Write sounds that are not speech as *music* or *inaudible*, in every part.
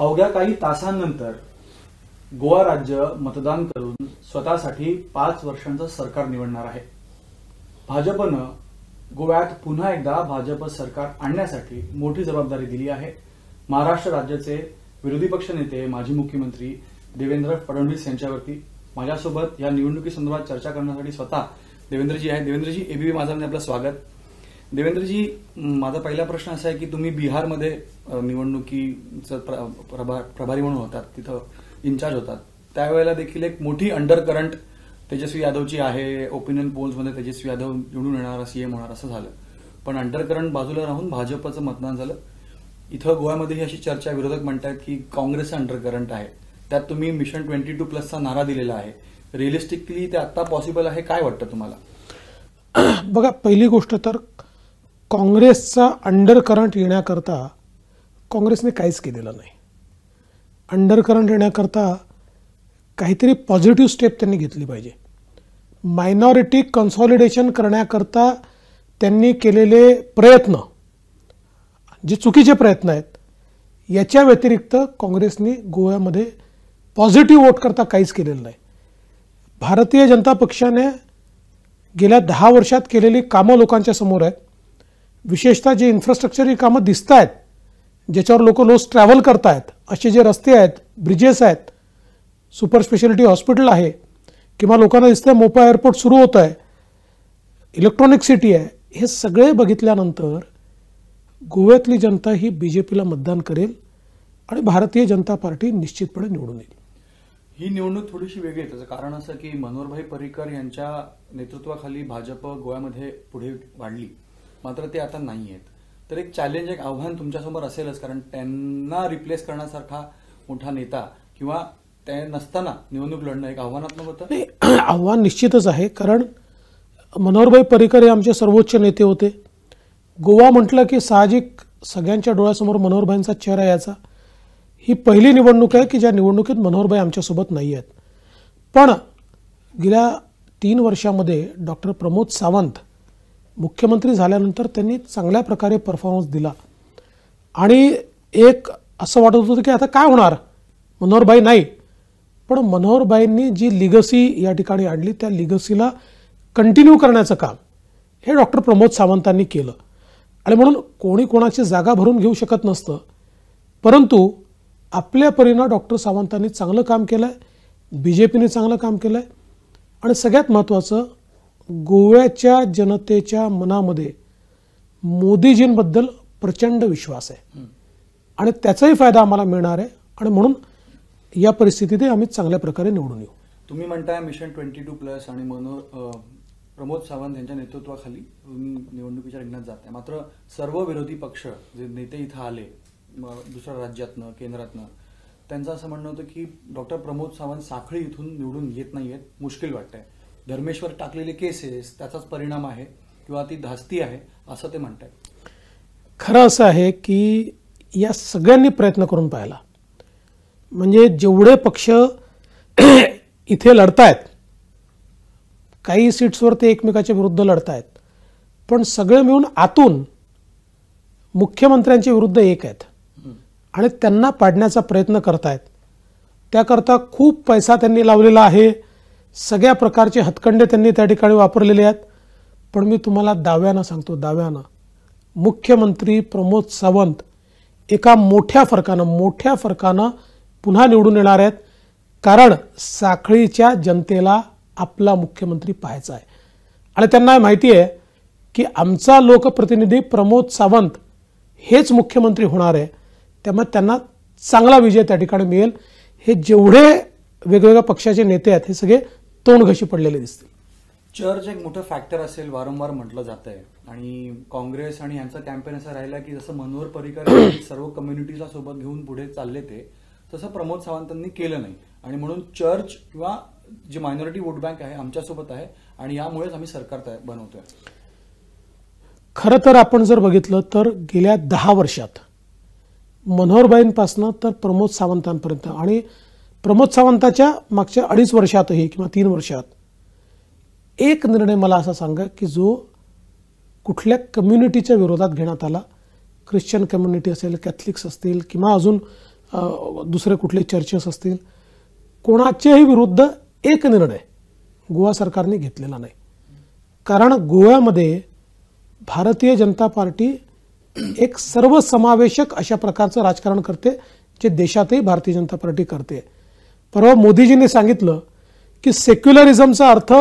अवघ्या काही तासांनंतर गोवा राज्य मतदान करून स्वतःसाठी पाच वर्षांचं सरकार निवडणार आहे भाजपनं गोव्यात पुन्हा एकदा भाजप सरकार आणण्यासाठी मोठी जबाबदारी दिली आहे महाराष्ट्र राज्याचे विरोधी पक्ष नेते माजी मुख्यमंत्री देवेंद्र फडणवीस यांच्यावरती माझ्यासोबत या निवडणुकीसंदर्भात चर्चा करण्यासाठी स्वतः देवेंद्रजी आहे देवेंद्रजी एबीबी माझा आपलं स्वागत देवेंद्रजी माझा पहिला प्रश्न असा आहे की तुम्ही बिहारमध्ये निवडणुकीचं प्रभा, प्रभारी म्हणून होतात तिथं इन्चार्ज होतात त्यावेळेला देखील एक मोठी अंडर करंट तेजस्वी यादवची आहे ओपिनियन पोल्समध्ये तेजस्वी यादव निवडून येणार सीएम होणार असं झालं पण अंडर करंट बाजूला राहून भाजपचं मतदान झालं इथं गोव्यामध्येही अशी चर्चा विरोधक म्हणतात की काँग्रेसचं अंडर करंट आहे त्यात तुम्ही मिशन ट्वेंटी टू प्लसचा नारा दिलेला आहे रिअलिस्टिकली ते आत्ता पॉसिबल आहे काय वाटतं तुम्हाला बघा पहिली गोष्ट तर काँग्रेसचा अंडर करंट येण्याकरता काँग्रेसने काहीच केलेलं नाही अंडर करंट येण्याकरता काहीतरी पॉझिटिव्ह स्टेप त्यांनी घेतली पाहिजे मायनॉरिटी कन्सॉलिडेशन करण्याकरता त्यांनी केलेले प्रयत्न जे चुकीचे प्रयत्न आहेत याच्या व्यतिरिक्त काँग्रेसने गोव्यामध्ये पॉझिटिव्ह वोट करता काहीच केलेलं नाही भारतीय जनता पक्षाने गेल्या दहा वर्षात केलेली कामं लोकांच्या समोर आहेत विशेषतः जे ही कामं दिसत आहेत ज्याच्यावर लोक रोज ट्रॅव्हल करत आहेत असे जे रस्ते आहेत ब्रिजेस आहेत सुपर स्पेशालिटी हॉस्पिटल आहे किंवा लोकांना दिसतंय मोपा एअरपोर्ट सुरू होत आहे इलेक्ट्रॉनिक सिटी आहे हे सगळे बघितल्यानंतर गोव्यातली जनता ही बी जे पीला मतदान करेल आणि भारतीय जनता पार्टी निश्चितपणे निवडून येईल ही निवडणूक थोडीशी वेगळी आहे त्याचं कारण असं की मनोहरभाई परिकर यांच्या नेतृत्वाखाली भाजप गोव्यामध्ये पुढे वाढली मात्र ते आता नाही आहेत तर एक चॅलेंज एक आव्हान तुमच्यासमोर असेलच कारण त्यांना रिप्लेस करण्यासारखा मोठा नेता किंवा ते नसताना निवडणूक लढणं एक आव्हानात्मक होतं *clears throat* आव्हान निश्चितच आहे कारण मनोहरभाई पर्रिकर हे आमचे सर्वोच्च नेते होते गोवा म्हटलं की साहजिक सगळ्यांच्या डोळ्यासमोर मनोहरभाईंचा चेहरा यायचा ही पहिली निवडणूक आहे की ज्या निवडणुकीत मनोहरभाई आमच्यासोबत नाही आहेत पण गेल्या तीन वर्षामध्ये डॉक्टर प्रमोद सावंत मुख्यमंत्री झाल्यानंतर त्यांनी चांगल्या प्रकारे परफॉर्मन्स दिला आणि एक असं वाटत होतं की आता काय होणार मनोहरबाई नाही पण मनोहरबाईंनी जी लिगसी या ठिकाणी आणली त्या लिगसीला कंटिन्यू करण्याचं काम हे डॉक्टर प्रमोद सावंतांनी केलं आणि म्हणून कोणी कोणाची जागा भरून घेऊ शकत नसतं परंतु आपल्या परीनं डॉक्टर सावंतांनी चांगलं काम केलं आहे बी जे पीने चांगलं काम केलं आहे आणि सगळ्यात महत्त्वाचं गोव्याच्या जनतेच्या मनामध्ये मोदीजींबद्दल प्रचंड विश्वास आहे आणि त्याचाही फायदा आम्हाला मिळणार आहे आणि म्हणून या परिस्थितीतही आम्ही चांगल्या प्रकारे निवडून येऊ तुम्ही म्हणताय मिशन ट्वेंटी टू प्लस आणि मनोहर प्रमोद सावंत यांच्या नेतृत्वाखाली निवडणुकीच्या रिंगणात जात आहे मात्र सर्व विरोधी पक्ष जे नेते इथं आले दुसऱ्या राज्यातनं केंद्रातनं त्यांचं असं म्हणणं होतं की डॉक्टर प्रमोद सावंत साखळी इथून निवडून येत नाहीयेत मुश्किल वाटतंय धर्मेश्वर टाकलेले केसेस त्याचाच परिणाम आहे किंवा ती धास्ती आहे असं ते म्हणतात खरं असं आहे की या सगळ्यांनी प्रयत्न करून पाहिला म्हणजे जेवढे पक्ष *clears throat* इथे लढतायत काही सीट्सवर ते एकमेकाच्या विरुद्ध लढतायत पण सगळे मिळून आतून मुख्यमंत्र्यांच्या विरुद्ध एक आहेत आणि त्यांना पाडण्याचा प्रयत्न करतायत त्याकरता खूप पैसा त्यांनी लावलेला आहे सगळ्या प्रकारचे हातखंडे त्यांनी त्या ठिकाणी वापरलेले आहेत पण मी तुम्हाला दाव्यानं सांगतो दाव्यानं मुख्यमंत्री प्रमोद सावंत एका मोठ्या फरकानं मोठ्या फरकानं पुन्हा निवडून येणार आहेत कारण साखळीच्या जनतेला आपला मुख्यमंत्री पाहायचा आहे आणि त्यांना माहिती आहे की आमचा लोकप्रतिनिधी प्रमोद सावंत हेच मुख्यमंत्री होणार आहे त्यामुळे त्यांना चांगला विजय त्या ठिकाणी मिळेल हे जेवढे वेगवेगळ्या पक्षाचे नेते आहेत हे सगळे तोंड घशी पडलेले दिसतील चर्च एक मोठं फॅक्टर असेल वारंवार म्हटलं जात आहे आणि काँग्रेस आणि यांचा कॅम्पेन असा राहिला की जसं मनोहर पर्रिकर *coughs* सर्व कम्युनिटीला सोबत घेऊन पुढे चालले ते तसं प्रमोद सावंतांनी केलं नाही आणि म्हणून चर्च किंवा जी मायनॉरिटी वोट बँक आहे आमच्यासोबत आहे आणि यामुळेच आम्ही सरकार बनवतोय खरं तर आपण जर बघितलं तर गेल्या दहा वर्षात मनोहरबाईंपासनं तर प्रमोद सावंतांपर्यंत आणि प्रमोद सावंताच्या मागच्या अडीच वर्षातही किंवा तीन वर्षात एक निर्णय मला असा सांगा की जो कुठल्या कम्युनिटीच्या विरोधात घेण्यात आला ख्रिश्चन कम्युनिटी असेल कॅथलिक्स असतील किंवा अजून दुसरे कुठले चर्चेस असतील कोणाच्याही विरुद्ध एक निर्णय गोवा सरकारने घेतलेला नाही कारण गोव्यामध्ये भारतीय जनता पार्टी एक सर्वसमावेशक अशा प्रकारचं राजकारण करते जे देशातही भारतीय जनता पार्टी करते परवा मोदीजींनी सांगितलं की सेक्युलरिझमचा अर्थ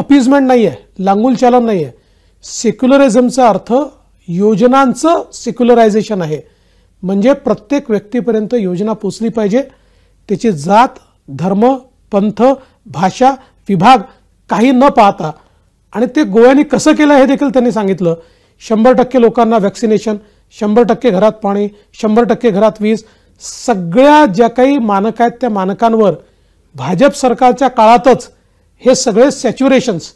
अपीजमेंट नाही आहे लांगूल चालन नाही आहे सेक्युलरिझमचा अर्थ योजनांचं सेक्युलरायझेशन आहे म्हणजे प्रत्येक व्यक्तीपर्यंत योजना पोचली पाहिजे त्याची जात धर्म पंथ भाषा विभाग काही न पाहता आणि ते गोव्याने कसं केलं हे देखील त्यांनी सांगितलं शंभर टक्के लोकांना व्हॅक्सिनेशन शंभर टक्के घरात पाणी शंभर टक्के घरात वीज सगळ्या ज्या काही मानक आहेत त्या मानकांवर भाजप सरकारच्या काळातच हे सगळे सॅच्युरेशन्स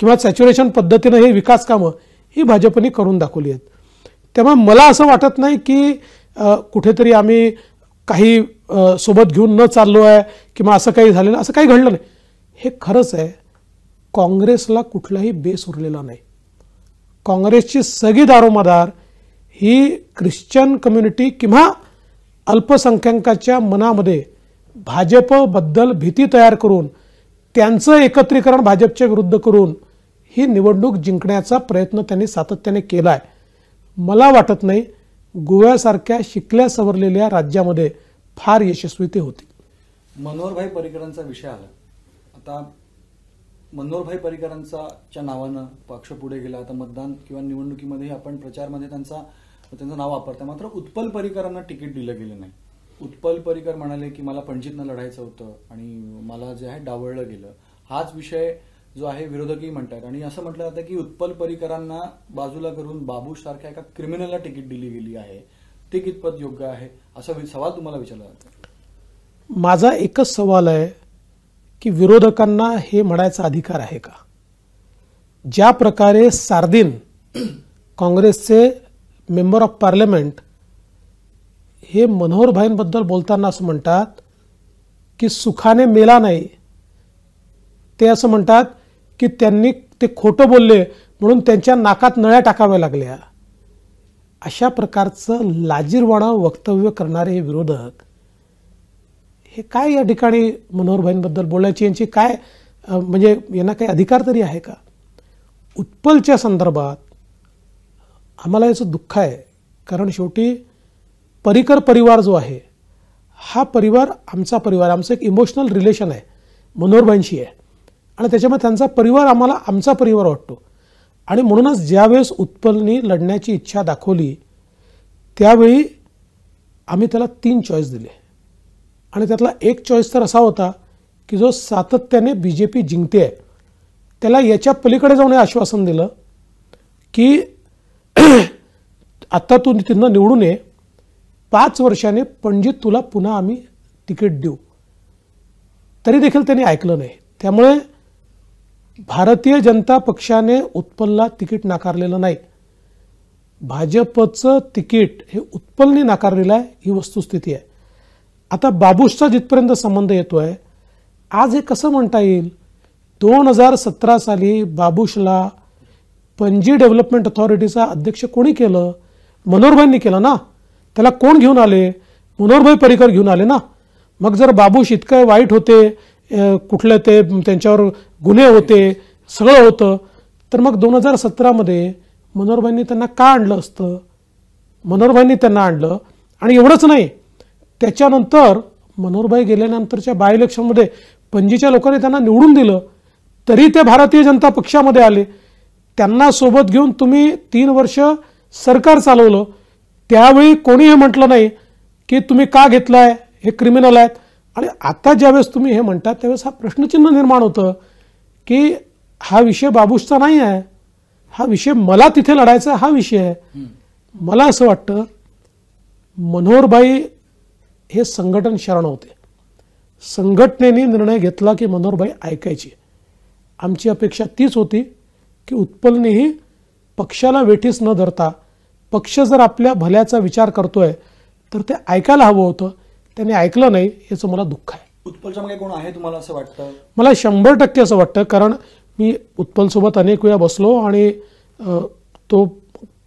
किंवा सॅच्युरेशन पद्धतीनं हे विकास कामं ही भाजपने करून दाखवली आहेत त्यामुळे मला असं वाटत नाही की कुठेतरी आम्ही काही सोबत घेऊन न चाललो आहे किंवा असं काही झालेलं असं काही घडलं नाही हे खरंच आहे काँग्रेसला कुठलाही बेस उरलेला नाही काँग्रेसची सगळी दारोमदार ही ख्रिश्चन कम्युनिटी किंवा अल्पसंख्याकाच्या मनामध्ये भाजपबद्दल भीती तयार करून त्यांचं एकत्रीकरण भाजपच्या विरुद्ध करून ही निवडणूक जिंकण्याचा प्रयत्न त्यांनी सातत्याने केला आहे मला वाटत नाही गोव्यासारख्या शिकल्या सवरलेल्या राज्यामध्ये फार यशस्वी ते होती मनोहरभाई परिकरांचा विषय आला आता मनोहरभाई परिकरांचा नावानं पक्ष पुढे गेला आता मतदान किंवा निवडणुकीमध्ये आपण प्रचारमध्ये त्यांचा त्यांचं नाव वापरतं मात्र उत्पल परिकरांना तिकीट दिलं गेलं नाही उत्पल परिकर म्हणाले की मला पणजीतनं लढायचं होतं आणि मला जे आहे डावळलं गेलं हाच विषय जो आहे विरोधकही म्हणतात आणि असं म्हटलं जातं की उत्पल परिकरांना बाजूला करून बाबू सारख्या एका क्रिमिनलला तिकीट दिली गेली आहे ते कितपत योग्य आहे असा सवाल तुम्हाला विचारला जातो माझा एकच सवाल आहे की विरोधकांना हे म्हणायचा अधिकार आहे का ज्या प्रकारे सारदिन काँग्रेसचे मेंबर ऑफ पार्लमेंट हे मनोहर भाईंबद्दल बोलताना असं म्हणतात की सुखाने मेला नाही ते असं म्हणतात की त्यांनी ते खोटं बोलले म्हणून त्यांच्या नाकात नळ्या टाकाव्या लागल्या अशा प्रकारचं लाजीरवाणा वक्तव्य करणारे हे विरोधक हे काय या ठिकाणी मनोहरभाईंबद्दल बोलायची यांची काय म्हणजे यांना काही अधिकार तरी आहे का उत्पलच्या संदर्भात आम्हाला याचं दुःख आहे कारण शेवटी परिकर परिवार जो आहे हा परिवार आमचा परिवार आमचं एक इमोशनल रिलेशन आहे मनोहरबाईंशी आहे आणि त्याच्यामुळे त्यांचा परिवार आम्हाला आमचा परिवार वाटतो आणि म्हणूनच ज्यावेळेस उत्पलनी लढण्याची इच्छा दाखवली त्यावेळी आम्ही त्याला तीन चॉईस दिले आणि त्यातला एक चॉईस तर असा होता की जो सातत्याने बी जे पी जिंकते आहे त्याला याच्या पलीकडे जाऊन हे आश्वासन दिलं की आता तू तिथनं निवडून ये पाच वर्षाने पणजीत तुला पुन्हा आम्ही तिकीट देऊ तरी देखील त्यांनी ऐकलं नाही त्यामुळे भारतीय जनता पक्षाने उत्पलला तिकीट नाकारलेलं नाही भाजपचं तिकीट हे उत्पलने नाकारलेलं आहे ही वस्तुस्थिती आहे आता बाबूशचा जिथपर्यंत संबंध येतो आहे आज हे कसं म्हणता येईल दोन हजार सतरा साली बाबूशला पणजी डेव्हलपमेंट अथॉरिटीचा अध्यक्ष कोणी केलं मनोहरभाईंनी केलं ना त्याला कोण घेऊन आले मनोहरभाई परिकर घेऊन आले ना मग जर बाबूश इतकं वाईट होते कुठले ते त्यांच्यावर गुन्हे होते सगळं होतं तर मग दोन हजार सतरामध्ये मनोहरभाईंनी त्यांना का आणलं असतं मनोहरभाईंनी त्यांना आणलं आणि एवढंच नाही त्याच्यानंतर मनोहरभाई गेल्यानंतरच्या बाय इलेक्शनमध्ये पणजीच्या लोकांनी त्यांना निवडून दिलं तरी ते भारतीय जनता पक्षामध्ये आले त्यांना सोबत घेऊन तुम्ही तीन वर्ष सरकार चालवलं त्यावेळी कोणी हे म्हटलं नाही की तुम्ही का घेतलाय आहे हे क्रिमिनल आहेत आणि आता ज्यावेळेस तुम्ही हे म्हणता त्यावेळेस हा प्रश्नचिन्ह निर्माण होतं की हा विषय बाबूसचा नाही आहे हा विषय मला तिथे लढायचा हा विषय आहे मला असं वाटतं मनोहरबाई हे संघटन शरण होते संघटनेने निर्णय घेतला की मनोहरबाई ऐकायची आमची अपेक्षा तीच होती की उत्पलनेही पक्षाला वेठीस न धरता पक्ष जर आपल्या भल्याचा विचार करतोय तर ते ऐकायला हवं होतं त्यांनी ऐकलं नाही याचं मला दुःख आहे उत्पलच्या कोण आहे तुम्हाला असं वाटतं मला शंभर टक्के असं वाटतं कारण मी उत्पलसोबत अनेक वेळा बसलो आणि तो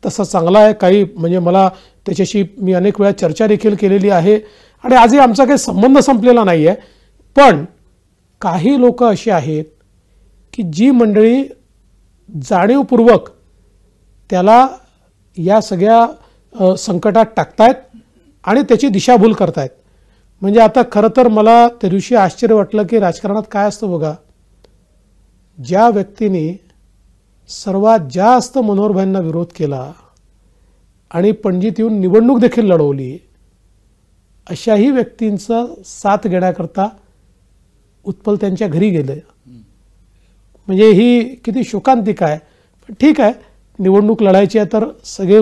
तसा चांगला आहे काही म्हणजे मला त्याच्याशी मी अनेक वेळा चर्चा देखील केलेली आहे आणि आजही आमचा काही संबंध संपलेला नाही आहे पण काही लोक असे आहेत की जी मंडळी जाणीवपूर्वक त्याला या सगळ्या संकटात टाकतायत आणि त्याची दिशाभूल करतायत म्हणजे आता खरं तर मला त्या दिवशी आश्चर्य वाटलं की राजकारणात काय असतं बघा ज्या व्यक्तीने सर्वात जास्त मनोहरभाईंना विरोध केला आणि पणजीत येऊन निवडणूक देखील लढवली अशाही व्यक्तींचं साथ घेण्याकरता उत्पल त्यांच्या घरी गेलं म्हणजे ही किती शोकांतिका आहे पण ठीक आहे निवडणूक लढायची आहे तर सगळे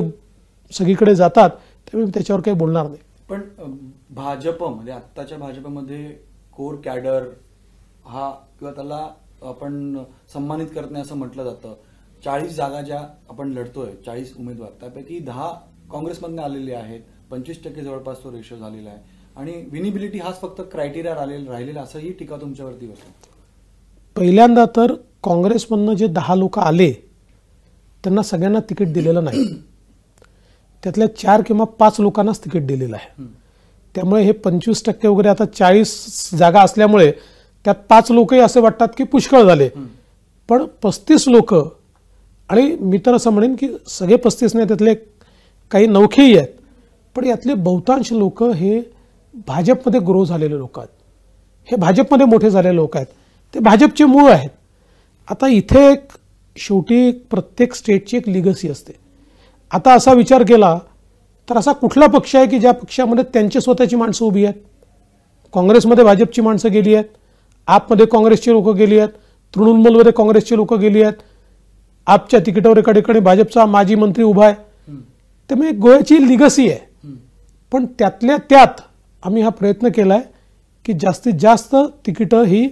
सगळीकडे जातात त्यामुळे त्याच्यावर काही बोलणार नाही पण भाजप म्हणजे आत्ताच्या भाजपमध्ये कोर कॅडर हा किंवा त्याला आपण सन्मानित करत नाही असं म्हटलं जातं चाळीस जागा ज्या आपण लढतोय चाळीस उमेदवार त्यापैकी दहा काँग्रेसमधनं आलेले आहेत पंचवीस टक्के जवळपास तो रेशो झालेला आहे आणि विनिबिलिटी हाच फक्त क्रायटेरिया राहिलेला राहिलेला असंही टीका तुमच्यावरती होतं पहिल्यांदा तर काँग्रेसमधनं जे दहा लोक आले त्यांना सगळ्यांना तिकीट दिलेलं नाही त्यातल्या चार किंवा पाच लोकांनाच तिकीट दिलेलं आहे त्यामुळे हे पंचवीस टक्के वगैरे आता चाळीस जागा असल्यामुळे त्यात पाच लोकही असे वाटतात की पुष्कळ झाले पण पस्तीस लोक आणि मी तर असं म्हणेन की सगळे पस्तीस नाही त्यातले काही नवखेही आहेत पण यातले बहुतांश लोक हे भाजपमध्ये ग्रो झालेले लोक आहेत हे भाजपमध्ये मोठे झालेले लोक आहेत ते भाजपचे मूळ आहेत आता इथे एक शेवटी प्रत्येक स्टेटची एक लिगसी असते आता असा विचार केला तर असा कुठला पक्ष आहे की ज्या पक्षामध्ये त्यांची स्वतःची माणसं उभी आहेत काँग्रेसमध्ये भाजपची माणसं गेली आहेत आपमध्ये काँग्रेसची लोकं गेली आहेत तृणमूलमध्ये काँग्रेसची लोकं गेली आहेत आपच्या एका ठिकाणी भाजपचा माजी मंत्री उभा आहे त्यामुळे गोव्याची लिगसी आहे पण त्यातल्या त्यात आम्ही हा प्रयत्न केला आहे की जास्तीत जास्त तिकीटं ही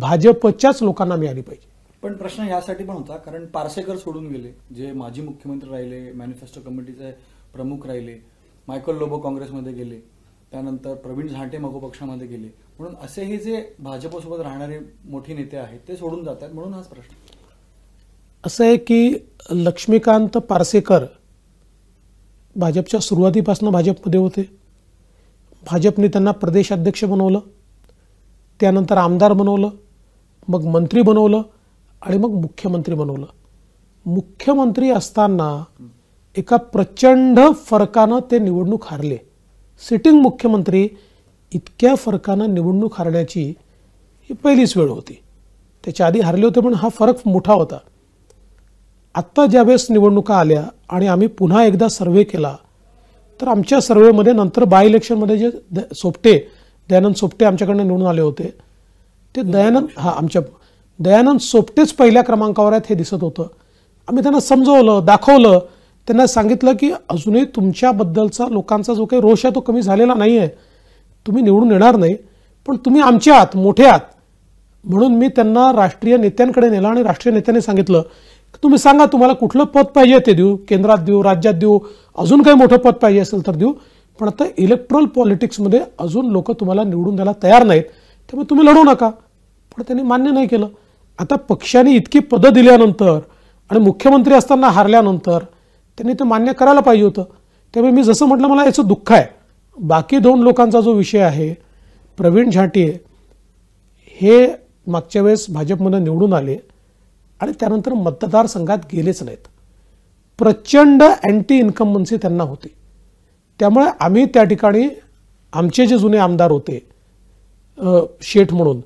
भाजपच्याच लोकांना मिळाली पाहिजे पण प्रश्न यासाठी पण होता कारण पारसेकर सोडून गेले जे माजी मुख्यमंत्री राहिले मॅनिफेस्टो कमिटीचे प्रमुख राहिले मायकल लोबो काँग्रेसमध्ये गेले त्यानंतर प्रवीण झांटे मगो पक्षामध्ये गेले म्हणून असे हे जे भाजपसोबत राहणारे मोठे नेते आहेत ते सोडून जातात म्हणून हाच प्रश्न असं आहे की लक्ष्मीकांत पारसेकर भाजपच्या सुरुवातीपासून भाजपमध्ये होते भाजपने त्यांना प्रदेशाध्यक्ष बनवलं त्यानंतर आमदार बनवलं मग मंत्री बनवलं आणि मग मुख्यमंत्री बनवलं मुख्यमंत्री असताना एका प्रचंड फरकानं ते निवडणूक हारले सिटिंग मुख्यमंत्री इतक्या फरकानं निवडणूक हारण्याची ही पहिलीच वेळ होती त्याच्या आधी हारले होते पण हा फरक मोठा होता आत्ता ज्यावेळेस निवडणुका आल्या आणि आम्ही पुन्हा एकदा सर्वे केला तर आमच्या सर्व्हेमध्ये नंतर बाय इलेक्शनमध्ये जे सोपटे दयानंद सोपटे आमच्याकडनं निवडून आले होते ते दयानंद हा आमच्या दयानंद सोपटेच पहिल्या क्रमांकावर आहेत हे दिसत होतं आम्ही त्यांना समजवलं दाखवलं त्यांना सांगितलं की अजूनही तुमच्याबद्दलचा लोकांचा जो काही रोष आहे तो कमी झालेला नाही आहे तुम्ही निवडून येणार नाही पण तुम्ही आमच्या आहात मोठे आहात म्हणून मी त्यांना राष्ट्रीय नेत्यांकडे नेलं आणि राष्ट्रीय नेत्यांनी सांगितलं की तुम्ही सांगा तुम्हाला कुठलं पद पाहिजे ते देऊ केंद्रात देऊ राज्यात देऊ अजून काही मोठं पद पाहिजे असेल तर देऊ पण आता इलेक्ट्रल पॉलिटिक्समध्ये अजून लोक तुम्हाला निवडून द्यायला तयार नाहीत त्यामुळे तुम्ही लढू नका पण त्यांनी मान्य नाही केलं आता पक्षाने इतकी पदं दिल्यानंतर आणि मुख्यमंत्री असताना हारल्यानंतर त्यांनी ते मान्य करायला पाहिजे होतं त्यामुळे मी जसं म्हटलं मला याचं दुःख आहे बाकी दोन लोकांचा जो विषय आहे प्रवीण झाटे हे मागच्या वेळेस भाजपमध्ये निवडून आले आणि त्यानंतर मतदारसंघात गेलेच नाहीत प्रचंड अँटी इन्कमन्सी त्यांना होती त्यामुळे आम्ही त्या ठिकाणी आमचे जे जुने आमदार होते शेठ म्हणून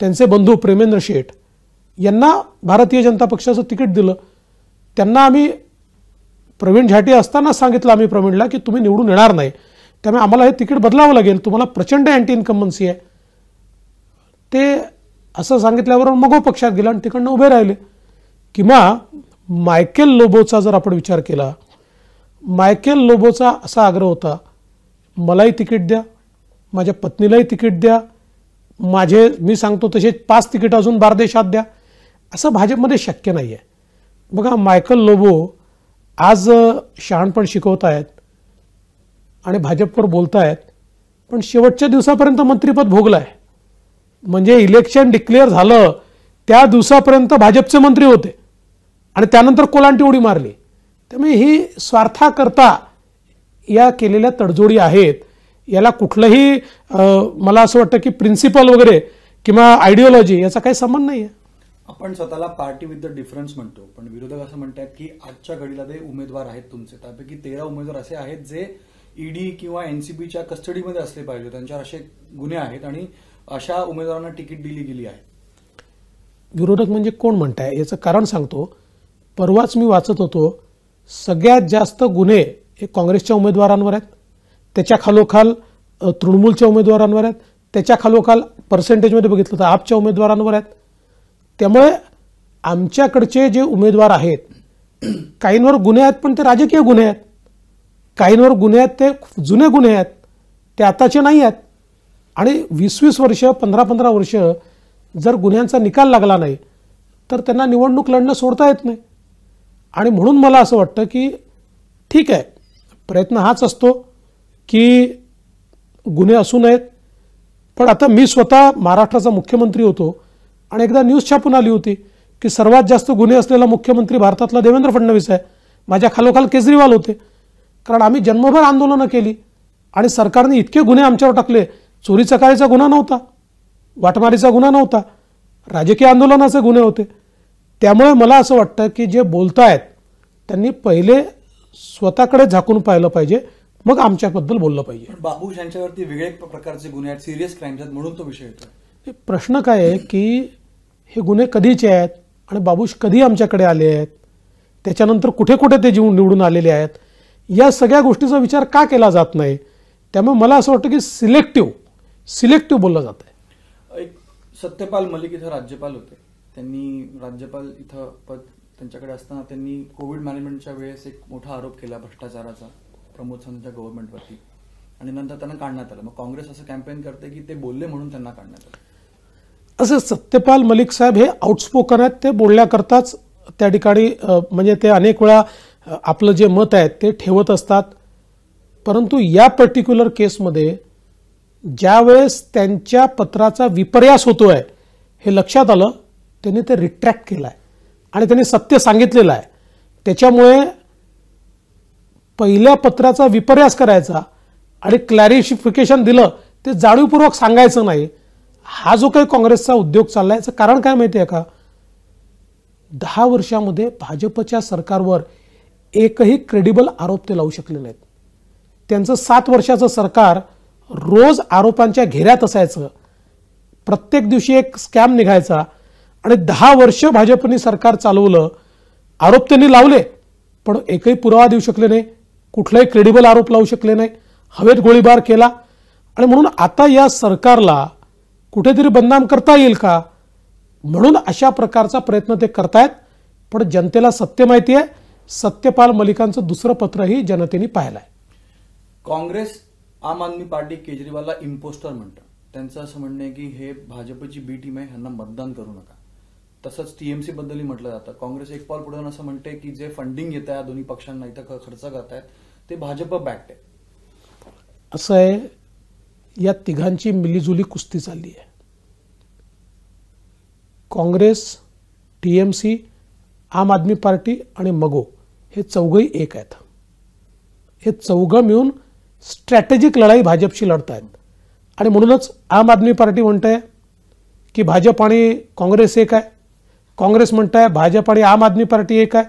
त्यांचे बंधू प्रेमेंद्र शेठ यांना भारतीय जनता पक्षाचं तिकीट दिलं त्यांना आम्ही प्रवीण झाटी असताना सांगितलं आम्ही प्रवीणला की तुम्ही निवडून येणार नाही त्यामुळे आम्हाला हे तिकीट बदलावं लागेल तुम्हाला प्रचंड अँटी इन्कम्बन्सी आहे ते असं सांगितल्यावर मगो पक्षात गेला आणि तिकडनं उभे राहिले किंवा मायकेल लोबोचा जर आपण विचार केला मायकेल लोबोचा असा आग्रह होता मलाही तिकीट द्या माझ्या पत्नीलाही तिकीट द्या माझे मी सांगतो तसे पाच तिकीट अजून बार्देशात द्या असं भाजपमध्ये शक्य नाही आहे बघा मायकल लोबो आज शहाणपण शिकवत आहेत आणि भाजपवर बोलत आहेत पण शेवटच्या दिवसापर्यंत मंत्रीपद भोगलं आहे म्हणजे इलेक्शन डिक्लेअर झालं त्या दिवसापर्यंत भाजपचे मंत्री होते आणि त्यानंतर कोलांटी उडी मारली त्यामुळे ही स्वार्थाकरता या केलेल्या तडजोडी आहेत याला कुठलंही मला असं वाटतं की प्रिन्सिपल वगैरे किंवा आयडिओलॉजी याचा काही संबंध नाही आहे आपण स्वतःला पार्टी विथ द डिफरन्स म्हणतो पण विरोधक असं म्हणतात की आजच्या घडीला ते उमेदवार आहेत तुमचे त्यापैकी तेरा उमेदवार असे आहेत जे ईडी e किंवा एनसीबीच्या कस्टडीमध्ये असले पाहिजे त्यांच्यावर असे गुन्हे आहेत आणि अशा उमेदवारांना तिकीट दिली गेली आहे विरोधक म्हणजे कोण म्हणताय याचं कारण सांगतो परवाच मी वाचत होतो सगळ्यात जास्त गुन्हे हे काँग्रेसच्या उमेदवारांवर आहेत त्याच्या खालोखाल तृणमूलच्या उमेदवारांवर आहेत त्याच्या खालोखाल पर्सेंटेजमध्ये बघितलं तर आपच्या उमेदवारांवर आहेत त्यामुळे आमच्याकडचे जे उमेदवार आहेत काहींवर गुन्हे आहेत पण ते राजकीय गुन्हे आहेत काहींवर गुन्हे आहेत ते जुने गुन्हे आहेत ते आताचे नाही आहेत आणि वीस वीस वर्ष पंधरा पंधरा वर्ष जर गुन्ह्यांचा निकाल लागला नाही तर त्यांना निवडणूक लढणं सोडता येत नाही आणि म्हणून मला असं वाटतं की ठीक आहे प्रयत्न हाच असतो की गुन्हे असू नयेत पण आता मी स्वतः महाराष्ट्राचा मुख्यमंत्री होतो आणि एकदा न्यूज छापून आली होती की सर्वात जास्त गुन्हे असलेला मुख्यमंत्री भारतातला देवेंद्र फडणवीस आहे माझ्या खालोखाल केजरीवाल होते कारण आम्ही जन्मभर आंदोलनं केली आणि सरकारने इतके गुन्हे आमच्यावर टाकले चोरीचा सकाळीचा गुन्हा नव्हता वाटमारीचा गुन्हा नव्हता राजकीय आंदोलनाचे गुन्हे होते त्यामुळे मला असं वाटतं की जे बोलतायत त्यांनी पहिले स्वतःकडे झाकून पाहिलं पाहिजे मग आमच्याबद्दल बोललं पाहिजे बाबू यांच्यावरती वेगळे प्रकारचे गुन्हे आहेत सिरियस क्राईम्स आहेत म्हणून तो विषय येतो प्रश्न काय आहे की हे गुन्हे कधीचे आहेत आणि बाबूश कधी आमच्याकडे आले आहेत त्याच्यानंतर कुठे कुठे ते जीव निवडून आलेले आहेत या सगळ्या गोष्टीचा विचार का केला जात नाही त्यामुळे मला असं वाटतं की सिलेक्टिव्ह सिलेक्टिव्ह बोललं जात आहे एक सत्यपाल मलिक इथं राज्यपाल होते त्यांनी राज्यपाल इथं पद त्यांच्याकडे असताना त्यांनी कोविड मॅनेजमेंटच्या वेळेस एक मोठा आरोप केला भ्रष्टाचाराचा प्रमोद सावंतच्या गव्हर्नमेंटवरती आणि नंतर त्यांना काढण्यात आलं मग काँग्रेस असं कॅम्पेन करते की ते बोलले म्हणून त्यांना काढण्यात आलं असे सत्यपाल मलिक साहेब हे आउटस्पोकन आहेत ते बोलण्याकरताच त्या ठिकाणी म्हणजे ते अनेक वेळा आपलं जे मत आहे ते ठेवत असतात परंतु या पर्टिक्युलर केसमध्ये ज्यावेळेस त्यांच्या पत्राचा विपर्यास होतो आहे हे लक्षात आलं त्यांनी ते रिट्रॅक्ट केलं आहे आणि त्यांनी सत्य सांगितलेलं आहे त्याच्यामुळे पहिल्या पत्राचा विपर्यास करायचा आणि क्लॅरिफिकेशन दिलं ते जाणीवपूर्वक सांगायचं नाही हा जो काही काँग्रेसचा उद्योग चालला याचं कारण काय माहिती आहे का दहा वर्षामध्ये भाजपच्या सरकारवर एकही क्रेडिबल आरोप ते लावू शकले नाहीत त्यांचं सात वर्षाचं सरकार रोज आरोपांच्या घेऱ्यात असायचं प्रत्येक दिवशी एक स्कॅम निघायचा आणि दहा वर्ष भाजपने सरकार चालवलं आरोप त्यांनी लावले पण एकही पुरावा देऊ शकले नाही कुठलाही क्रेडिबल आरोप लावू शकले नाही हवेत गोळीबार केला आणि म्हणून आता या सरकारला कुठेतरी बदनाम करता येईल का म्हणून अशा प्रकारचा प्रयत्न ते करतायत पण जनतेला सत्य माहिती आहे सत्यपाल मलिकांचं दुसरं पत्रही जनतेने पाहिलं आहे काँग्रेस आम आदमी पार्टी केजरीवालला इम्पोस्टर म्हणतं त्यांचं असं म्हणणं आहे की हे भाजपची बी टीम आहे ह्यांना मतदान करू नका तसंच टीएमसी बद्दलही म्हटलं जातं काँग्रेस एक पाऊल पुढे असं म्हणते की जे फंडिंग घेत आहे दोन्ही पक्षांना इथं खर्च करतायत ते भाजप बॅक्ट आहे असं आहे या तिघांची मिलीजुली कुस्ती चालली आहे काँग्रेस टी एम सी आम आदमी पार्टी आणि मगो हे चौघही एक आहेत हे चौघं मिळून स्ट्रॅटेजिक लढाई भाजपशी लढत आहेत आणि म्हणूनच आम आदमी पार्टी आहे की भाजप आणि काँग्रेस एक आहे काँग्रेस म्हणत आहे भाजप आणि आम आदमी पार्टी एक आहे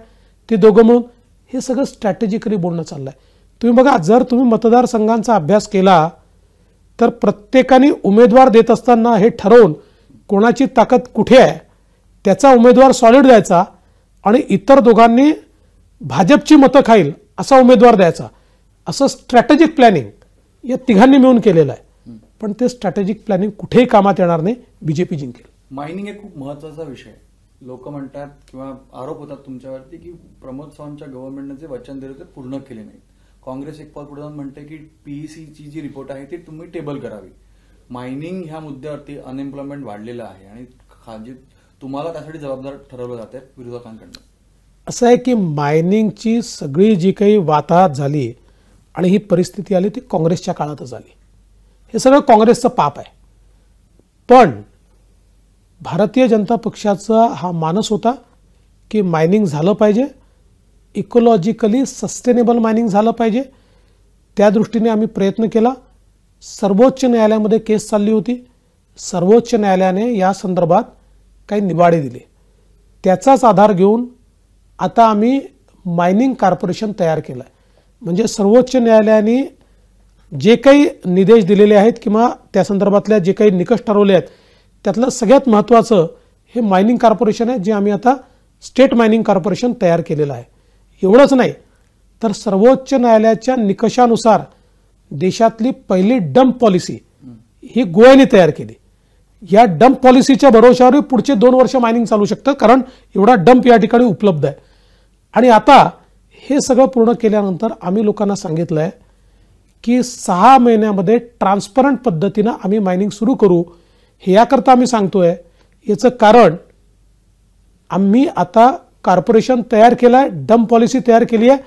ते दोघं मिळून हे सगळं स्ट्रॅटेजिकली बोलणं चाललं तुम्ही बघा जर तुम्ही मतदारसंघांचा अभ्यास केला तर प्रत्येकाने उमेदवार देत असताना हे ठरवून कोणाची ताकद कुठे आहे त्याचा उमेदवार सॉलिड द्यायचा आणि इतर दोघांनी भाजपची मतं खाईल असा उमेदवार द्यायचा असं स्ट्रॅटेजिक प्लॅनिंग या तिघांनी मिळून केलेलं आहे पण ते स्ट्रॅटेजिक प्लॅनिंग कुठेही कामात येणार नाही बीजेपी जिंकेल मायनिंग हे खूप महत्वाचा विषय लोक म्हणतात किंवा आरोप होतात तुमच्यावरती की प्रमोद सावंतच्या गव्हर्नमेंटने जे वचन दिले ते पूर्ण केले नाही काँग्रेस एक पाऊल पुढे म्हणते की पीईसीची e जी रिपोर्ट आहे ती तुम्ही टेबल करावी मायनिंग ह्या मुद्द्यावरती अनएम्प्लॉयमेंट वाढलेलं आहे आणि खाजी तुम्हाला त्यासाठी जबाबदार ठरवलं जाते विरोधकांकडनं असं आहे की मायनिंगची सगळी जी काही वाताहत झाली आणि ही परिस्थिती आली ती काँग्रेसच्या काळातच झाली हे सगळं काँग्रेसचं पाप आहे पण भारतीय जनता पक्षाचा हा मानस होता की मायनिंग झालं पाहिजे इकोलॉजिकली सस्टेनेबल मायनिंग झालं पाहिजे त्या दृष्टीने आम्ही प्रयत्न केला सर्वोच्च न्यायालयामध्ये केस चालली होती सर्वोच्च न्यायालयाने या संदर्भात काही निबाडे दिले त्याचाच आधार घेऊन आता आम्ही मायनिंग कॉर्पोरेशन तयार केलं आहे म्हणजे सर्वोच्च न्यायालयाने जे काही निदेश दिलेले आहेत किंवा त्या संदर्भातल्या जे काही निकष ठरवले आहेत त्यातलं सगळ्यात महत्त्वाचं हे मायनिंग कॉर्पोरेशन आहे जे आम्ही आता स्टेट मायनिंग कॉर्पोरेशन तयार केलेलं आहे एवढंच नाही तर सर्वोच्च न्यायालयाच्या निकषानुसार देशातली पहिली डंप पॉलिसी ही गोव्याने तयार केली या डंप पॉलिसीच्या भरोशावर पुढचे दोन वर्ष मायनिंग चालू शकतं कारण एवढा डंप या ठिकाणी उपलब्ध आहे आणि आता हे सगळं पूर्ण केल्यानंतर आम्ही लोकांना सांगितलं आहे की सहा महिन्यामध्ये ट्रान्सपरंट पद्धतीनं आम्ही मायनिंग सुरू करू हे याकरता आम्ही सांगतोय याचं कारण आम्ही आता कॉर्पोरेशन तयार केलं आहे डम पॉलिसी तयार केली आहे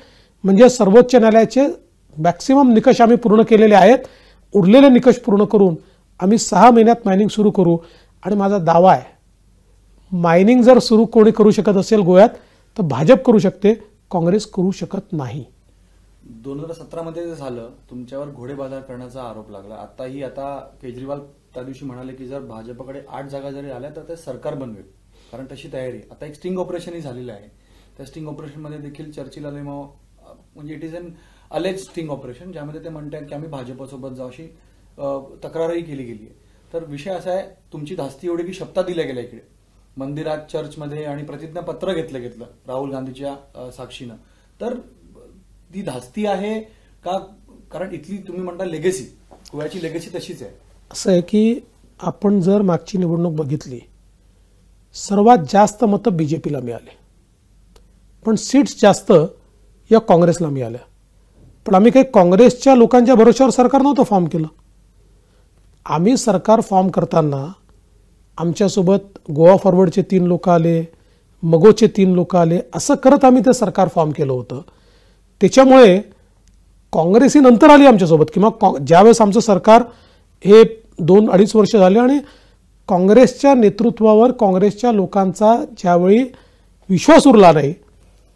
म्हणजे सर्वोच्च न्यायालयाचे मॅक्सिमम निकष आम्ही पूर्ण केलेले आहेत उरलेले निकष पूर्ण करून आम्ही सहा महिन्यात मायनिंग सुरू करू आणि माझा दावा आहे मायनिंग जर सुरू कोणी करू शकत असेल गोव्यात तर भाजप करू शकते काँग्रेस करू शकत नाही दोन हजार सतरामध्ये जे झालं तुमच्यावर घोडेबाजार करण्याचा आरोप लागला आताही आता केजरीवाल त्या दिवशी म्हणाले की जर भाजपकडे आठ जागा जरी आल्या तर ते सरकार बनवेल कारण तशी तयारी आता एक स्टिंग ऑपरेशनही झालेलं आहे त्या स्टिंग ऑपरेशनमध्ये देखील चर्चिला लिमाव म्हणजे it is an alleged sting operation ज्यामध्ये ते म्हणतात की आम्ही भाजपसोबत जाऊ अशी तक्रारही केली गेली आहे तर विषय असा आहे तुमची धास्ती एवढी की शब्दा दिल्या गेल्या इकडे मंदिरात चर्चमध्ये आणि प्रतिज्ञापत्र घेतलं घेतलं राहुल गांधीच्या साक्षीनं तर ती धास्ती आहे का कारण इथली तुम्ही म्हणता लेगेसी गोव्याची लेगेसी तशीच आहे असं आहे की आपण जर मागची निवडणूक बघितली सर्वात जास्त मतं बी जे पीला मिळाले पण सीट्स जास्त या काँग्रेसला मिळाल्या पण आम्ही काही काँग्रेसच्या लोकांच्या भरोश्यावर सरकार नव्हतं फॉर्म केलं आम्ही सरकार फॉर्म करताना आमच्यासोबत गोवा फॉरवर्डचे तीन लोक आले मगोचे तीन लोक आले असं करत आम्ही ते सरकार फॉर्म केलं होतं त्याच्यामुळे काँग्रेस ही नंतर आली आमच्यासोबत किंवा कॉ ज्यावेळेस आमचं सरकार हे दोन अडीच वर्ष झाले आणि काँग्रेसच्या नेतृत्वावर काँग्रेसच्या लोकांचा ज्यावेळी विश्वास उरला नाही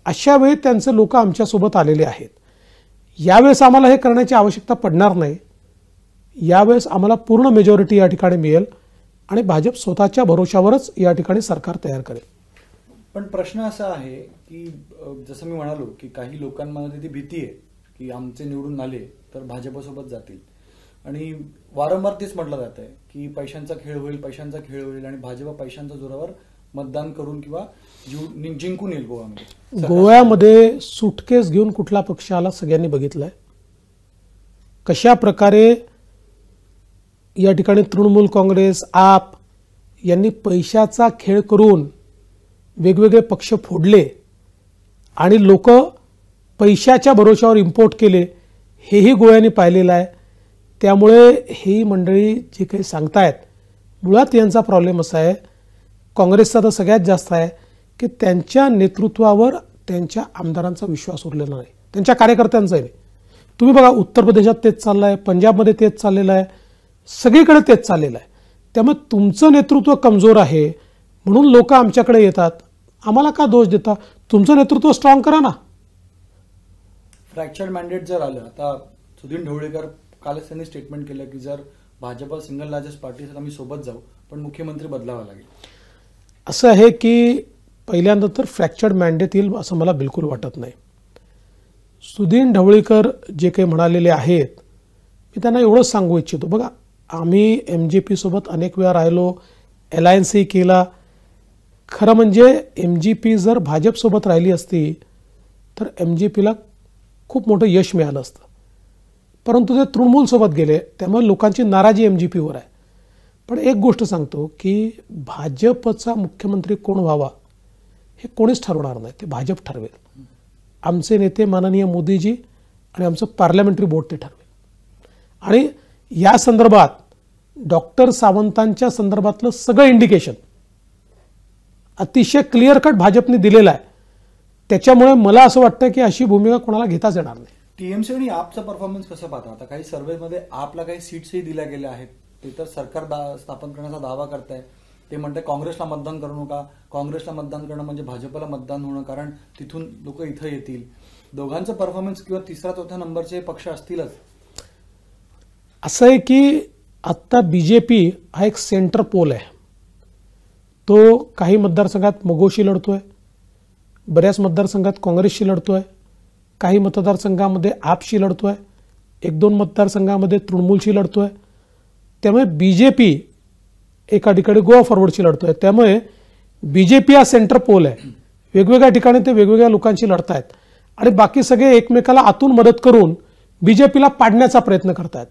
अशा वेळी त्यांचे लोक आमच्यासोबत आलेले आहेत यावेळेस आम्हाला हे करण्याची आवश्यकता पडणार नाही यावेळेस आम्हाला पूर्ण मेजॉरिटी या ठिकाणी मिळेल आणि भाजप स्वतःच्या भरोशावरच या ठिकाणी सरकार तयार करेल पण प्रश्न असा आहे की जसं मी म्हणालो की काही लोकांमध्ये ती भीती आहे की आमचे निवडून आले तर भाजपसोबत जातील आणि वारंवार तेच म्हटलं जात आहे की पैशांचा खेळ होईल पैशांचा खेळ होईल आणि भाजपा पैशांच्या जोरावर मतदान करून किंवा जिंकून येईल गोव्यामध्ये गोव्यामध्ये सुटकेस घेऊन कुठला पक्ष आला सगळ्यांनी बघितलाय कशा प्रकारे या ठिकाणी तृणमूल काँग्रेस आप यांनी पैशाचा खेळ करून वेगवेगळे पक्ष फोडले आणि लोक पैशाच्या भरोशावर इम्पोर्ट केले हेही गोव्याने पाहिलेलं आहे त्यामुळे ही मंडळी जी काही सांगतायत मुळात यांचा प्रॉब्लेम असा आहे काँग्रेसचा तर सगळ्यात जास्त आहे की त्यांच्या नेतृत्वावर त्यांच्या आमदारांचा विश्वास उरलेला नाही त्यांच्या कार्यकर्त्यांचाही नाही तुम्ही बघा उत्तर प्रदेशात तेच चाललं आहे पंजाबमध्ये तेच चाललेलं आहे सगळीकडे तेच चाललेलं आहे त्यामुळे तुमचं नेतृत्व कमजोर आहे म्हणून लोक आमच्याकडे येतात आम्हाला का दोष देता तुमचं नेतृत्व स्ट्रॉंग करा ना फ्रॅक्चर मॅन्डेट जर आलं आता सुधीन ढवळेकर कालच त्यांनी स्टेटमेंट केलं की जर भाजपा सिंगल लार्जेस्ट पार्टी आम्ही सोबत जाऊ पण मुख्यमंत्री बदलावा लागेल असं आहे की पहिल्यांदा तर फ्रॅक्चर्ड मॅन्डेट येईल असं मला बिलकुल वाटत नाही सुदीन ढवळीकर जे काही म्हणालेले आहेत मी त्यांना एवढंच सांगू इच्छितो बघा आम्ही एम जे अनेक वेळा राहिलो अलायन्सही केला खरं म्हणजे एम जी पी जर भाजपसोबत राहिली असती तर एम जी पीला खूप मोठं यश मिळालं असतं परंतु ते तृणमूलसोबत गेले त्यामुळे लोकांची नाराजी एम जी पीवर आहे पण एक गोष्ट सांगतो की भाजपचा मुख्यमंत्री कोण व्हावा हे कोणीच ठरवणार नाही ते भाजप ठरवेल आमचे नेते माननीय मोदीजी आणि आमचं पार्लमेंटरी बोर्ड ते ठरवेल आणि या संदर्भात डॉक्टर सावंतांच्या संदर्भातलं सगळं इंडिकेशन अतिशय क्लिअर कट भाजपने दिलेलं आहे त्याच्यामुळे मला असं वाटतं की अशी भूमिका कोणाला घेताच येणार नाही टीएमसी आणि आपचा परफॉर्मन्स कसं पाहता आता काही सर्व्हेमध्ये आपला काही सीट्सही दिल्या गेल्या आहेत ते तर सरकार स्थापन करण्याचा दावा आहे ते म्हणतात काँग्रेसला मतदान करू नका काँग्रेसला मतदान करणं म्हणजे भाजपला मतदान होणं कारण तिथून लोक इथं येतील दोघांचं परफॉर्मन्स किंवा तिसरा चौथ्या नंबरचे पक्ष असतीलच असं आहे की आत्ता बी जे पी हा एक सेंटर पोल आहे तो काही मतदारसंघात मगोशी लढतोय बऱ्याच मतदारसंघात काँग्रेसशी लढतोय काही मतदारसंघामध्ये आपशी लढतो आहे एक दोन मतदारसंघामध्ये तृणमूलशी लढतो आहे त्यामुळे बी जे पी एका ठिकाणी गोवा फॉरवर्डशी लढतो आहे त्यामुळे बी जे पी हा सेंटर पोल आहे वेगवेगळ्या ठिकाणी ते वेगवेगळ्या लोकांशी लढत आहेत आणि बाकी सगळे एकमेकाला आतून मदत करून बी जे पीला पाडण्याचा प्रयत्न करत आहेत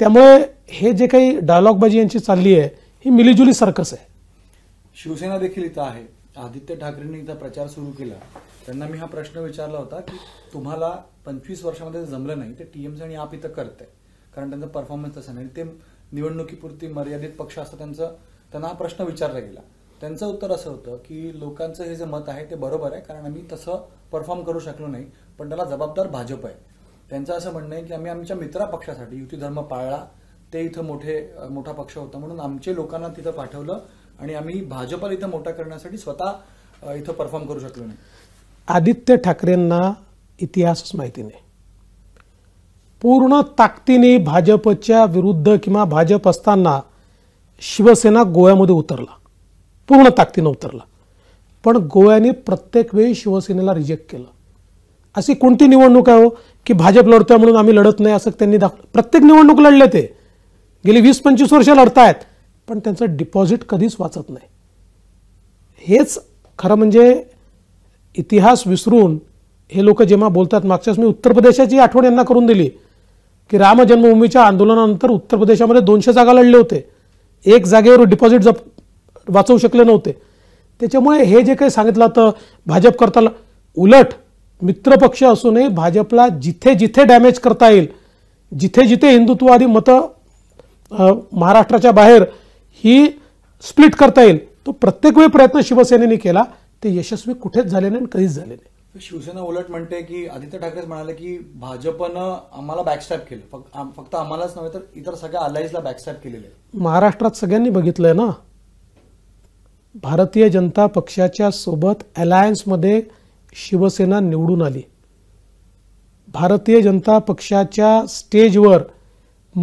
त्यामुळे हे जे काही डायलॉगबाजी यांची चालली आहे ही मिलीजुली सर्कस आहे शिवसेना देखील इथं आहे आदित्य ठाकरेंनी इथं प्रचार सुरू केला त्यांना मी हा प्रश्न विचारला होता की तुम्हाला पंचवीस वर्षामध्ये जमलं नाही ते टीएमसी आणि आप इथं करत कारण त्यांचा परफॉर्मन्स तसा नाही ते निवडणुकीपुरती मर्यादित पक्ष असतात त्यांचं त्यांना हा प्रश्न विचारला गेला त्यांचं उत्तर असं होतं की लोकांचं हे जे मत आहे ते बरोबर आहे कारण आम्ही तसं परफॉर्म करू शकलो नाही पण त्याला जबाबदार भाजप आहे त्यांचं असं म्हणणं आहे की आम्ही आमच्या मित्रा पक्षासाठी युती धर्म पाळला ते इथं मोठे मोठा पक्ष होता म्हणून आमचे लोकांना तिथं पाठवलं आणि आम्ही भाजपला इथं मोठा करण्यासाठी स्वतः इथं परफॉर्म करू शकलो नाही आदित्य ठाकरेंना इतिहासच माहिती नाही पूर्ण ताकदीने भाजपच्या विरुद्ध किंवा भाजप असताना शिवसेना गोव्यामध्ये उतरला पूर्ण ताकदीनं उतरला पण गोव्याने प्रत्येक वेळी शिवसेनेला रिजेक्ट केलं अशी कोणती निवडणूक आहे हो? की भाजप लढतोय म्हणून आम्ही लढत नाही असं त्यांनी दाखवलं प्रत्येक निवडणूक लढले ते गेली वीस पंचवीस वर्ष लढतायत पण त्यांचं डिपॉझिट कधीच वाचत नाही हेच खरं म्हणजे इतिहास विसरून हे लोक जेव्हा बोलतात मागच्याच मी उत्तर प्रदेशाची आठवण यांना करून दिली की राम जन्मभूमीच्या आंदोलनानंतर उत्तर प्रदेशामध्ये दोनशे जागा लढले होते एक जागेवर डिपॉझिट जप वाचवू शकले नव्हते त्याच्यामुळे हे जे काही सांगितलं होतं भाजप करता उलट मित्रपक्ष असूनही भाजपला जिथे जिथे डॅमेज करता येईल जिथे जिथे हिंदुत्ववादी मतं महाराष्ट्राच्या बाहेर ही स्प्लिट करता येईल तो प्रत्येक वेळी प्रयत्न शिवसेनेने केला ते यशस्वी कुठेच झाले नाही आणि कधीच झाले नाही शिवसेना उलट म्हणते की आदित्य ठाकरे म्हणाले की भाजपनं आम्हाला बॅकस्टॅप केलं फक्त आम्हालाच नव्हे तर इतर सगळ्या अलायन्सला बॅकस्टॅप केलेले महाराष्ट्रात सगळ्यांनी बघितलंय ना भारतीय जनता पक्षाच्या सोबत अलायन्समध्ये शिवसेना निवडून आली भारतीय जनता पक्षाच्या स्टेजवर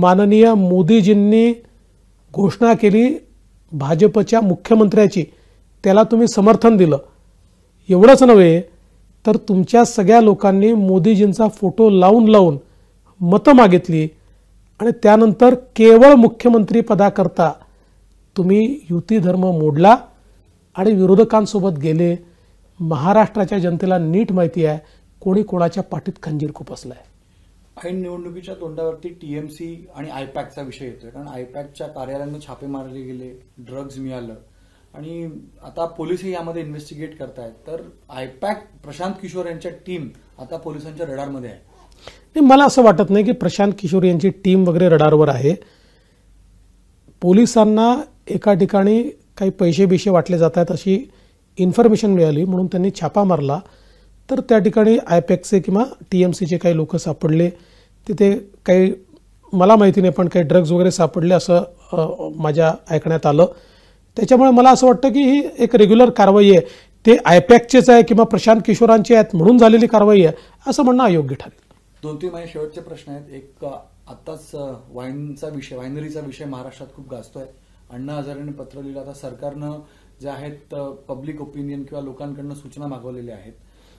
माननीय मोदीजींनी घोषणा केली भाजपच्या मुख्यमंत्र्याची त्याला तुम्ही समर्थन दिलं एवढंच नव्हे तर तुमच्या सगळ्या लोकांनी मोदीजींचा फोटो लावून लावून मतं मागितली आणि त्यानंतर केवळ मुख्यमंत्रीपदाकरता तुम्ही युती धर्म मोडला आणि विरोधकांसोबत गेले महाराष्ट्राच्या जनतेला नीट माहिती आहे कोणी कोणाच्या पाठीत खंजीर खुपसला आहे ऐन निवडणुकीच्या तोंडावरती टीएमसी आणि आयपॅकचा विषय येतोय कारण आयपॅकच्या कार्यालयांना छापे मारले गेले ड्रग्ज मिळालं आणि आता पोलिसही यामध्ये इन्व्हेस्टिगेट करतायत तर आयपॅक प्रशांत किशोर यांच्या टीम आता पोलिसांच्या रडारमध्ये आहे ते मला असं वाटत नाही की प्रशांत किशोर यांची टीम वगैरे रडारवर आहे पोलिसांना एका ठिकाणी काही पैसे बिशे वाटले जात आहेत अशी इन्फॉर्मेशन मिळाली म्हणून त्यांनी छापा मारला तर त्या ठिकाणी आयपॅकचे किंवा टी एम सीचे काही लोक सापडले तिथे काही मला माहिती नाही पण काही ड्रग्ज वगैरे सापडले असं माझ्या ऐकण्यात आलं त्याच्यामुळे मला असं वाटतं की ही एक रेग्युलर कारवाई आहे ते आयपॅकचेच आहे किंवा प्रशांत किशोरांचे आहेत म्हणून झालेली कारवाई आहे असं म्हणणं अयोग्य ठरेल दोन तीन माझे शेवटचे प्रश्न आहेत एक आताच वाईनचा विषय वायनरीचा विषय महाराष्ट्रात खूप गाजतोय अण्णा हजारेने पत्र लिहिलं आता सरकारनं जे आहेत पब्लिक ओपिनियन किंवा लोकांकडनं सूचना मागवलेल्या आहेत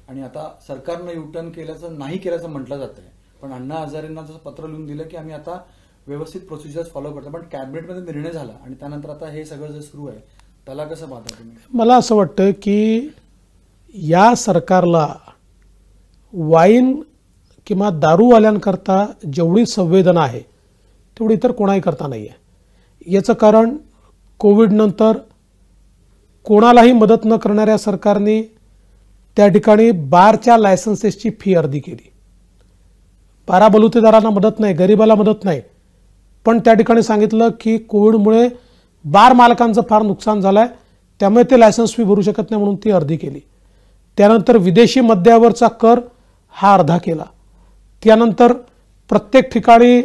आणि आता सरकारनं युटर्न केल्याचं नाही केल्याचं म्हटलं जात आहे पण अण्णा हजारेंना जसं पत्र लिहून दिलं की आम्ही आता व्यवस्थित प्रोसिजर्स फॉलो करतो पण कॅबिनेटमध्ये निर्णय झाला आणि त्यानंतर आता हे सगळं जे सुरू आहे त्याला कसं पाहता तुम्ही मला असं वाटतं की या सरकारला वाईन किंवा दारूवाल्यांकरता जेवढी संवेदना आहे तेवढी इतर कोणाही करता नाही आहे याचं कारण कोविडनंतर कोणालाही मदत न करणाऱ्या सरकारने त्या ठिकाणी बारच्या लायसन्सेसची फी अर्धी केली बारा बलुतेदारांना मदत नाही गरिबाला मदत नाही पण त्या ठिकाणी सांगितलं की कोविडमुळे बार मालकांचं फार नुकसान झालं आहे त्यामुळे ते लायसन्स फी भरू शकत नाही म्हणून ती अर्धी केली त्यानंतर विदेशी मद्यावरचा कर हा अर्धा केला त्यानंतर प्रत्येक ठिकाणी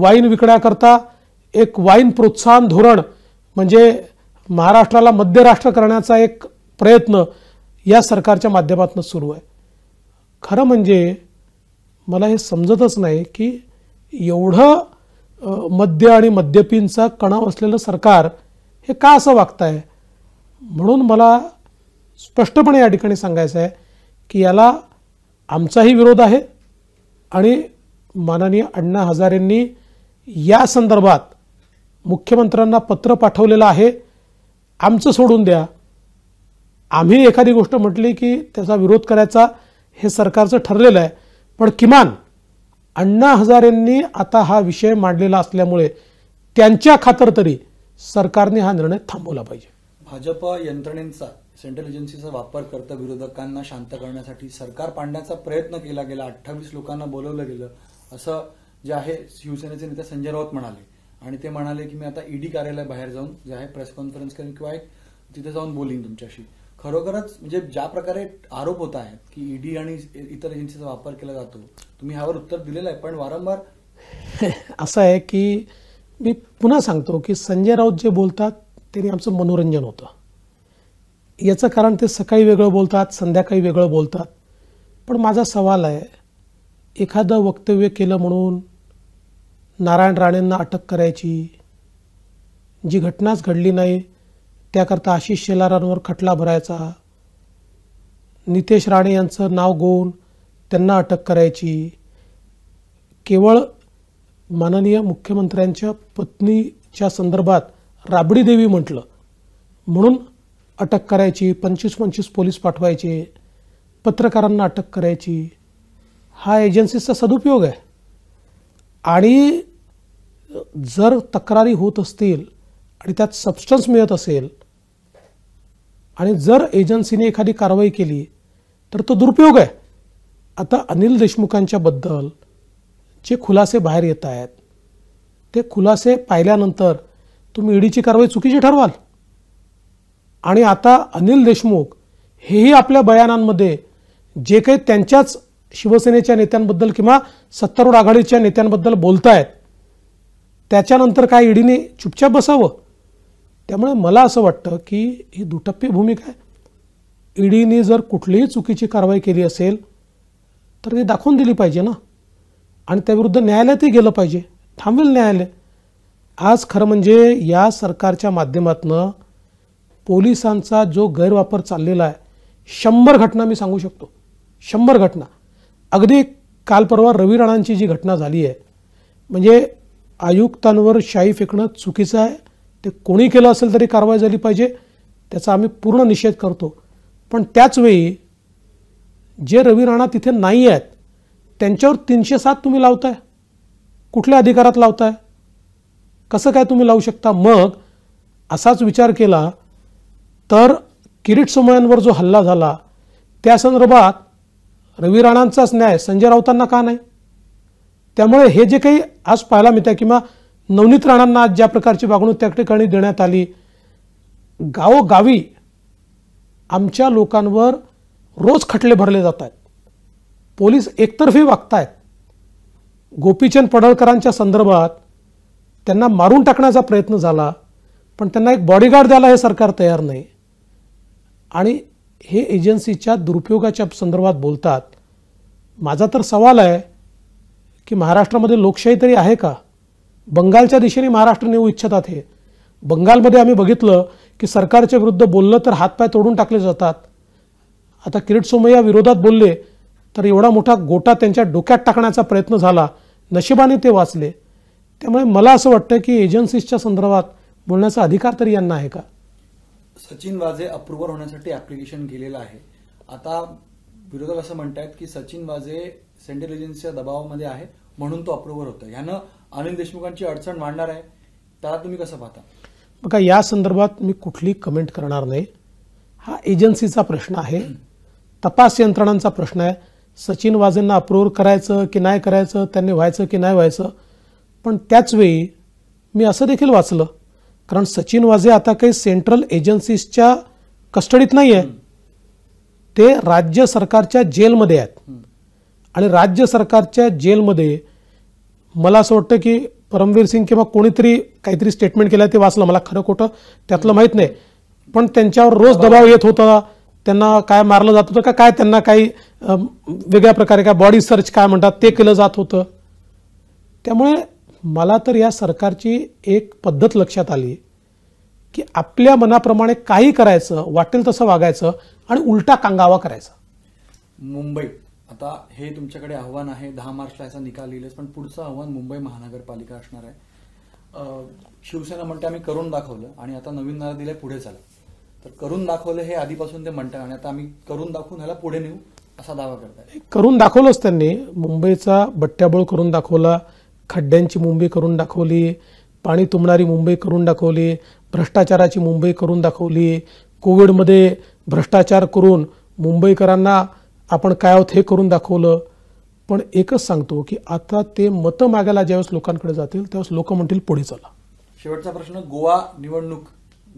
वाईन विकण्याकरता एक वाईन प्रोत्साहन धोरण म्हणजे महाराष्ट्राला मध्यराष्ट्र करण्याचा एक प्रयत्न या सरकारच्या माध्यमातून सुरू आहे खरं म्हणजे मला हे समजतच नाही की एवढं मद्य आणि मद्यपींचा कणाव असलेलं सरकार हे का असं वागत आहे म्हणून मला स्पष्टपणे या ठिकाणी सांगायचं आहे की याला आमचाही विरोध आहे आणि माननीय अण्णा हजारेंनी या संदर्भात मुख्यमंत्र्यांना पत्र पाठवलेलं आहे आमचं सोडून द्या आम्ही एखादी गोष्ट म्हटली की त्याचा विरोध करायचा हे सरकारचं ठरलेलं आहे पण किमान अण्णा हजारेंनी आता हा विषय मांडलेला असल्यामुळे त्यांच्या खातर तरी सरकारने हा निर्णय थांबवला पाहिजे भाजप यंत्रणेचा सेंट्रल एजन्सीचा वापर करता विरोधकांना शांत करण्यासाठी सरकार पाडण्याचा प्रयत्न केला गेला अठ्ठावीस लोकांना बोलवलं गेलं असं जे आहे शिवसेनेचे नेते संजय राऊत म्हणाले आणि ते म्हणाले की मी आता ईडी e कार्यालय बाहेर जाऊन जे आहे प्रेस कॉन्फरन्स करेन किंवा एक तिथे जाऊन बोलीन तुमच्याशी खरोखरच म्हणजे ज्या प्रकारे आरोप होत आहेत की ईडी आणि इतर एजन्सीचा वापर केला जातो तुम्ही ह्यावर उत्तर दिलेलं आहे पण वारंवार *laughs* असं आहे की मी पुन्हा सांगतो की संजय राऊत जे बोलतात त्यांनी आमचं मनोरंजन होतं याचं कारण ते सकाळी वेगळं बोलतात संध्याकाळी वेगळं बोलतात पण माझा सवाल आहे एखादं वक्तव्य केलं म्हणून नारायण राणेंना अटक करायची जी घटनाच घडली नाही त्याकरता आशिष शेलारांवर खटला भरायचा नितेश राणे यांचं नाव गोवून त्यांना अटक करायची केवळ माननीय मुख्यमंत्र्यांच्या पत्नीच्या संदर्भात राबडी देवी म्हटलं म्हणून अटक करायची पंचवीस पंचवीस पोलीस पाठवायचे पत्रकारांना अटक करायची हा एजन्सीचा सदुपयोग आहे आणि जर तक्रारी होत असतील आणि त्यात सबस्टन्स मिळत असेल आणि जर एजन्सीने एखादी कारवाई केली तर तो दुरुपयोग आहे आता अनिल देशमुखांच्याबद्दल जे खुलासे बाहेर येत आहेत ते खुलासे पाहिल्यानंतर तुम्ही ईडीची कारवाई चुकीची ठरवाल आणि आता अनिल देशमुख हेही आपल्या बयानांमध्ये जे काही त्यांच्याच शिवसेनेच्या नेत्यांबद्दल किंवा सत्तारूढ आघाडीच्या नेत्यांबद्दल बोलतायत त्याच्यानंतर काय ईडीने चुपचाप बसावं त्यामुळे मला असं वाटतं की ही दुटप्पी भूमिका आहे ईडीने जर कुठलीही चुकीची कारवाई केली असेल तर ती दाखवून दिली पाहिजे ना आणि त्याविरुद्ध न्यायालयातही गेलं पाहिजे थांबवेल न्यायालय आज खरं म्हणजे या सरकारच्या माध्यमातनं पोलिसांचा जो गैरवापर चाललेला आहे शंभर घटना मी सांगू शकतो शंभर घटना अगदी काल परवा रवी राणांची जी घटना झाली आहे म्हणजे आयुक्तांवर शाई फेकणं चुकीचं आहे ते कोणी केलं असेल तरी कारवाई झाली पाहिजे त्याचा आम्ही पूर्ण निषेध करतो पण त्याचवेळी जे रवी राणा तिथे नाही आहेत त्यांच्यावर तीनशे सात तुम्ही लावताय कुठल्या अधिकारात लावताय कसं काय तुम्ही लावू शकता मग असाच विचार केला तर किरीट सोमयांवर जो हल्ला झाला त्या संदर्भात रवी राणांचाच न्याय संजय राऊतांना का नाही त्यामुळे हे जे काही आज पाहायला मिळतं किंवा नवनीत राणांना ज्या प्रकारची वागणूक त्या ठिकाणी देण्यात आली गावोगावी आमच्या लोकांवर रोज खटले भरले जात आहेत पोलीस एकतर्फी वागतायत गोपीचंद पडळकरांच्या संदर्भात त्यांना मारून टाकण्याचा प्रयत्न झाला पण त्यांना एक बॉडीगार्ड द्यायला हे सरकार तयार नाही आणि हे एजन्सीच्या दुरुपयोगाच्या संदर्भात बोलतात माझा तर सवाल आहे की महाराष्ट्रामध्ये लोकशाही तरी आहे का बंगालच्या दिशेने महाराष्ट्र नेऊ इच्छितात हे बंगालमध्ये आम्ही बघितलं की सरकारच्या विरुद्ध बोललं तर हातपाय तोडून टाकले जातात आता किरीट सोमय्या विरोधात बोलले तर एवढा मोठा गोटा त्यांच्या डोक्यात टाकण्याचा प्रयत्न झाला नशिबाने ते वाचले त्यामुळे मला असं वाटतं की एजन्सीजच्या संदर्भात बोलण्याचा अधिकार तरी यांना आहे का सचिन वाजे अप्रुव्हल होण्यासाठी ॲप्लिकेशन गेलेलं आहे आता विरोधक असं म्हणतात की सचिन वाजे सेंट्रल एजन्सीच्या दबावामध्ये आहे म्हणून तो अप्रुव्हल होतो ह्यानं अनिल देशमुखांची अडचण मांडणार आहे त्याला तुम्ही कसं पाहता बघा या संदर्भात मी कुठली कमेंट करणार नाही हा एजन्सीचा प्रश्न आहे तपास यंत्रणांचा प्रश्न आहे सचिन वाजेंना अप्रूव्ह करायचं की नाही करायचं त्यांनी व्हायचं की नाही व्हायचं पण त्याचवेळी मी असं देखील वाचलं कारण सचिन वाजे आता काही सेंट्रल एजन्सीजच्या कस्टडीत नाही आहे ते राज्य सरकारच्या जेलमध्ये आहेत आणि राज्य सरकारच्या जेलमध्ये मला असं वाटतं की परमवीर सिंग किंवा कोणीतरी काहीतरी स्टेटमेंट केलं ते वाचलं मला खरं खोटं त्यातलं माहीत नाही पण त्यांच्यावर रोज दबाव येत होता त्यांना काय मारलं जात होतं का काय त्यांना काही वेगळ्या प्रकारे काय बॉडी सर्च काय म्हणतात ते केलं जात होतं त्यामुळे मला तर या सरकारची एक पद्धत लक्षात आली की आपल्या मनाप्रमाणे काही करायचं वाटेल तसं वागायचं आणि उलटा कांगावा करायचा मुंबई आता हे तुमच्याकडे आव्हान आहे दहा मार्चला याचा निकाल लिहिलेस पण पुढचं आव्हान मुंबई महानगरपालिका असणार आहे शिवसेना म्हणते आम्ही करून दाखवलं आणि आता नवीन नारा दिलाय पुढे चला तर करून दाखवलं हे आधीपासून ते म्हणतात आणि आता आम्ही करून दाखवून ह्याला पुढे नेऊ असा दावा करतात करून दाखवलंच त्यांनी मुंबईचा बट्ट्याबोळ करून दाखवला खड्ड्यांची मुंबई करून दाखवली पाणी तुंबणारी मुंबई करून दाखवली भ्रष्टाचाराची मुंबई करून दाखवली कोविडमध्ये भ्रष्टाचार करून मुंबईकरांना आपण काय आहोत हे करून दाखवलं पण एकच सांगतो की आता ते मतं मागायला ज्यावेळेस लोकांकडे जातील त्यावेळेस लोक म्हणतील पुढे चला शेवटचा प्रश्न गोवा निवडणूक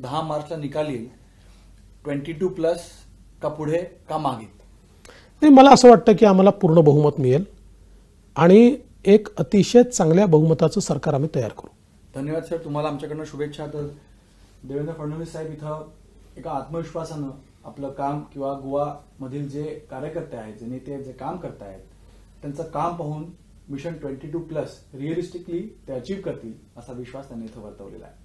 दहा मार्चला निकाल येईल ट्वेंटी टू प्लस का पुढे का मागे नाही मला असं वाटतं की आम्हाला पूर्ण बहुमत मिळेल आणि एक अतिशय चांगल्या बहुमताचं सरकार आम्ही तयार करू धन्यवाद सर तुम्हाला आमच्याकडनं शुभेच्छा तर देवेंद्र फडणवीस साहेब इथं एका आत्मविश्वासानं आपलं काम किंवा गोवा मधील जे कार्यकर्ते आहेत जे नेते जे काम करतायत त्यांचं काम पाहून mission twenty two plus realistically ते अचीव्ह करतील असा विश्वास त्यांनी इथं वर्तवलेला आहे